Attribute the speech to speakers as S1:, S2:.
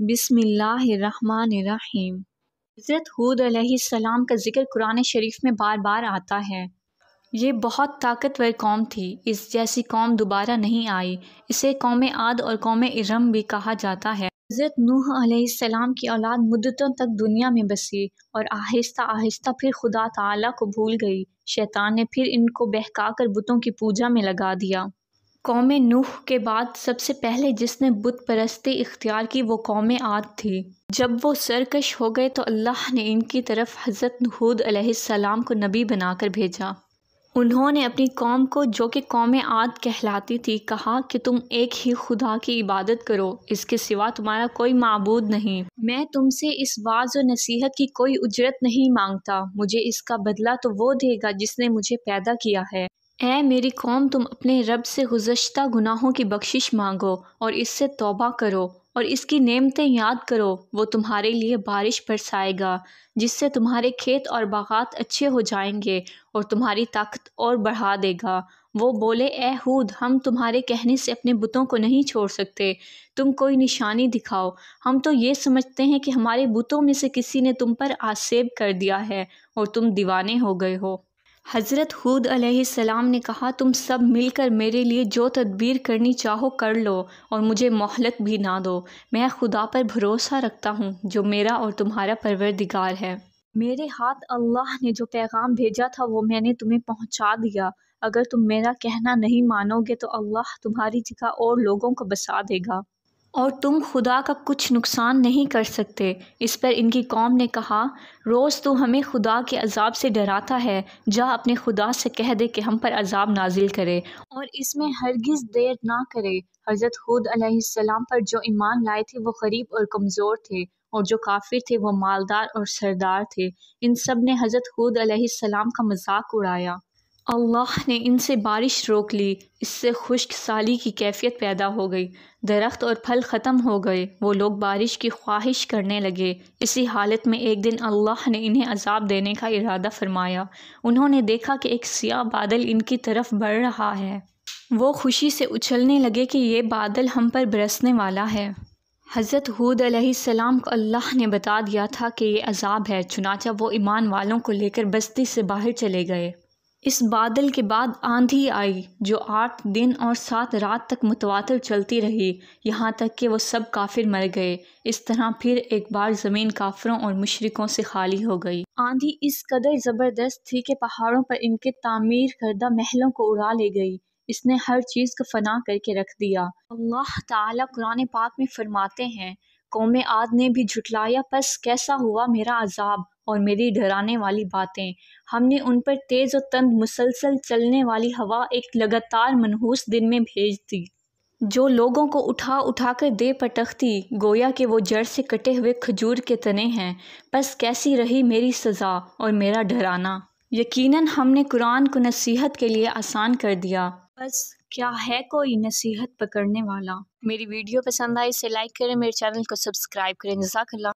S1: बिसमीम हज़रत हूद अलैहिस्सलाम का ज़िक्र कुरान शरीफ में बार बार आता है ये बहुत ताकतवर कौम थी इस जैसी कौम दोबारा नहीं आई इसे कौम आद और कौम इरम भी कहा जाता है हज़रत नूह अलैहिस्सलाम की औलाद मुद्दतों तक दुनिया में बसी और आहिस्ता आहिस्ता फिर खुदा ताला को भूल गई शैतान ने फिर इनको बहका कर बुतों की पूजा में लगा दिया कौम नूह के बाद सबसे पहले जिसने बुत परस्ती इख्तियार की वो कौम आद थी जब वो सरकश हो गए तो अल्लाह ने इनकी तरफ हज़रत नहूद सलाम को नबी बनाकर भेजा उन्होंने अपनी कौम को जो कि कौम आद कहलाती थी कहा कि तुम एक ही खुदा की इबादत करो इसके सिवा तुम्हारा कोई मबूद नहीं मैं तुमसे इस वाज और नसीहत की कोई उजरत नहीं मांगता मुझे इसका बदला तो वो देगा जिसने मुझे पैदा किया है ए मेरी कौम तुम अपने रब से गुज़श्ता गुनाहों की बख्शिश मांगो और इससे तोबा करो और इसकी नेमतें याद करो वो तुम्हारे लिए बारिश बरसाएगा जिससे तुम्हारे खेत और बागात अच्छे हो जाएंगे और तुम्हारी ताकत और बढ़ा देगा वो बोले ए हूद हम तुम्हारे कहने से अपने बुतों को नहीं छोड़ सकते तुम कोई निशानी दिखाओ हम तो ये समझते हैं कि हमारे बुतों में से किसी ने तुम पर आसेब कर दिया है और तुम दीवाने हो गए हो हज़रत हूद सलाम ने कहा तुम सब मिलकर मेरे लिए जो तदबीर करनी चाहो कर लो और मुझे मोहलत भी ना दो मैं खुदा पर भरोसा रखता हूँ जो मेरा और तुम्हारा परवरदिगार है मेरे हाथ अल्लाह ने जो पैगाम भेजा था वो मैंने तुम्हें पहुँचा दिया अगर तुम मेरा कहना नहीं मानोगे तो अल्लाह तुम्हारी जगह और लोगों को बसा देगा और तुम खुदा का कुछ नुकसान नहीं कर सकते इस पर इनकी कौम ने कहा रोज़ तो हमें खुदा के अजाब से डराता है जा अपने खुदा से कह दे कि हम पर अजाब नाजिल करे और इसमें हरगिज़ देर ना करे हज़रत खुद अलैहिस्सलाम पर जो ईमान लाए थे वो गरीब और कमज़ोर थे और जो काफिर थे वो मालदार और सरदार थे इन सब ने हज़रत खुद अलैहिस्सलाम का मजाक उड़ाया अल्लाह ने इनसे बारिश रोक ली इससे खुश्क साली की कैफियत पैदा हो गई दरख्त और फल ख़त्म हो गए वो लोग बारिश की ख्वाहिश करने लगे इसी हालत में एक दिन अल्लाह ने इन्हें अजाब देने का इरादा फरमाया उन्होंने देखा कि एक सियाह बादल इनकी तरफ बढ़ रहा है वो खुशी से उछलने लगे कि ये बादल हम पर बरसने वाला है हज़रत हूद सलाम को अल्लाह ने बता दिया था कि ये अजाब है चुनाचा वो ईमान वालों को लेकर बस्ती से बाहर चले गए इस बादल के बाद आंधी आई जो आठ दिन और सात रात तक मुतवातर चलती रही यहाँ तक कि वो सब काफिर मर गए इस तरह फिर एक बार ज़मीन काफिरों और मशरक़ों से खाली हो गई आंधी इस कदर ज़बरदस्त थी कि पहाड़ों पर इनके तामीर करदा महलों को उड़ा ले गई इसने हर चीज़ को फना करके रख दिया अल्लाह ताला कुरान पाक में फरमाते हैं कौम आद ने भी झुटलाया बस कैसा हुआ मेरा अजाब और मेरी डराने वाली बातें हमने उन पर तेज़ और तंद मुसलसल चलने वाली हवा एक लगातार मनहूस दिन में भेज दी जो लोगों को उठा उठा कर दे पटखती गोया के वो जड़ से कटे हुए खजूर के तने हैं बस कैसी रही मेरी सज़ा और मेरा डराना यकीनन हमने कुरान को नसीहत के लिए आसान कर दिया बस क्या है कोई नसीहत पकड़ने वाला मेरी वीडियो पसंद आई इसे लाइक करें मेरे चैनल को सब्सक्राइब करें जजाकल्ला